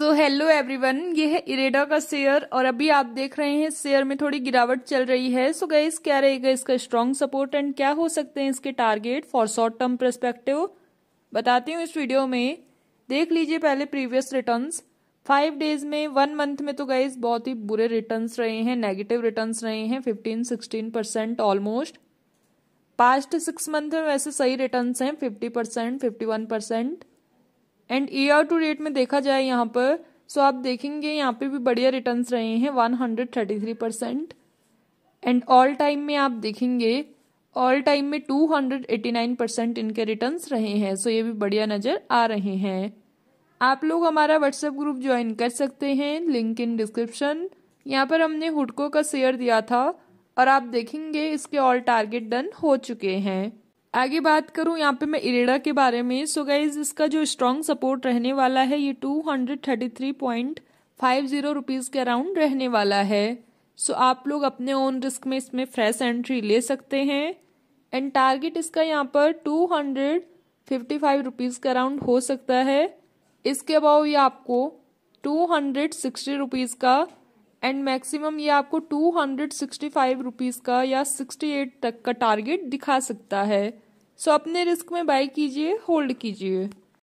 तो hello everyone ये है इरेडा का शेयर और अभी आप देख रहे हैं शेयर में थोड़ी गिरावट चल रही है सो गाइस क्या रहेगा इसका स्ट्रांग सपोर्ट एंड क्या हो सकते हैं इसके target for short term perspective बताती हूँ इस वीडियो में देख लीजिए पहले प्रीवियस रिटर्न फाइव डेज में वन मंथ में तो गाइज बहुत ही बुरे रिटर्न रहे हैं नेगेटिव रिटर्न रहे हैं fifteen sixteen percent almost past six month में वैसे सही रिटर्न हैं fifty percent fifty one percent and year to date में देखा जाए यहाँ पर सो आप देखेंगे यहाँ पे भी बढ़िया रिटर्न रहे हैं one hundred thirty three percent and all time में आप देखेंगे ऑल टाइम में two hundred eighty nine percent इनके रिटर्न रहे हैं सो ये भी बढ़िया नज़र आ रहे हैं आप लोग हमारा व्हाट्सएप ग्रुप ज्वाइन कर सकते हैं लिंक इन डिस्क्रिप्शन यहाँ पर हमने हुडको का शेयर दिया था और आप देखेंगे इसके ऑल टारगेट डन हो चुके हैं आगे बात करूं यहाँ पे मैं इरेडा के बारे में सो गाइज इसका जो स्ट्रॉन्ग सपोर्ट रहने वाला है ये two hundred thirty three point five zero rupees के अराउंड रहने वाला है सो so आप लोग अपने ओन रिस्क में इसमें फ्रेश एंट्री ले सकते हैं एंड टारगेट इसका यहाँ पर two hundred fifty five rupees का अराउंड हो सकता है इसके अबाव ये आपको टू हंड्रेड सिक्सटी रुपीज़ का एंड मैक्सिमम ये आपको two hundred sixty five rupees का या सिक्सटी एट तक का टारगेट दिखा सकता है सो अपने रिस्क में बाय कीजिए होल्ड कीजिए